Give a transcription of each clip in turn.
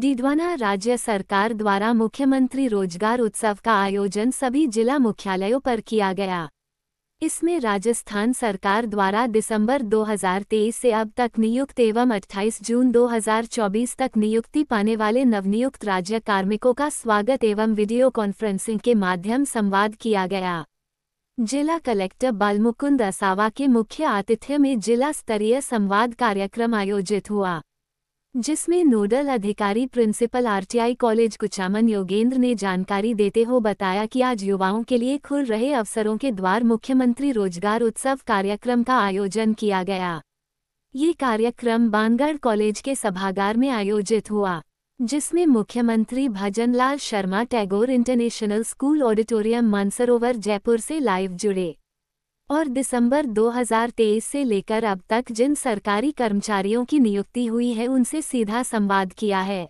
डीडवाना राज्य सरकार द्वारा मुख्यमंत्री रोजगार उत्सव का आयोजन सभी जिला मुख्यालयों पर किया गया इसमें राजस्थान सरकार द्वारा दिसंबर 2023 से अब तक नियुक्त एवं 28 जून 2024 तक नियुक्ति पाने वाले नवनियुक्त राज्य कार्मिकों का स्वागत एवं वीडियो कॉन्फ्रेंसिंग के माध्यम संवाद किया गया जिला कलेक्टर बालमुकुंद असावा के मुख्य आतिथ्य में जिला स्तरीय संवाद कार्यक्रम आयोजित हुआ जिसमें नोडल अधिकारी principal RTI college Kuchaman Yogendra ने जानकारी देते हुए बताया कि आज युवाओं के लिए खुल रहे अवसरों के द्वार मुख्यमंत्री रोजगार उत्सव कार्यक्रम का आयोजन किया गया ये कार्यक्रम बानगढ़ कॉलेज के सभागार में आयोजित हुआ जिसमें मुख्यमंत्री Bhajanlal Sharma Tagore international school auditorium Mansarovar Jaipur से लाइव जुड़े और दिसंबर 2023 से लेकर अब तक जिन सरकारी कर्मचारियों की नियुक्ति हुई है उनसे सीधा संवाद किया है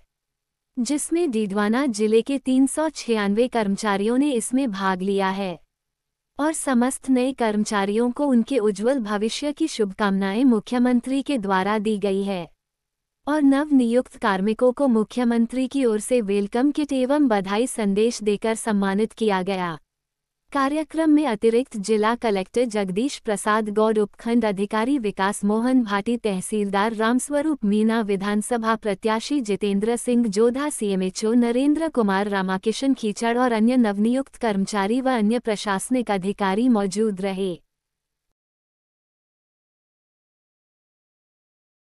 जिसमें डीडवाना जिले के तीन कर्मचारियों ने इसमें भाग लिया है और समस्त नए कर्मचारियों को उनके उज्जवल भविष्य की शुभकामनाएं मुख्यमंत्री के द्वारा दी गई है और नव नियुक्त कार्मिकों को मुख्यमंत्री की ओर से वेलकम किट एवं बधाई संदेश देकर सम्मानित किया गया कार्यक्रम में अतिरिक्त जिला कलेक्टर जगदीश प्रसाद गौड़ उपखंड अधिकारी विकास मोहन भाटी तहसीलदार रामस्वरूप मीना विधानसभा प्रत्याशी जितेंद्र सिंह जोधा सीएमएचओ नरेंद्र कुमार रामाकिशन खीचड़ और अन्य नवनियुक्त कर्मचारी व अन्य प्रशासनिक अधिकारी मौजूद रहे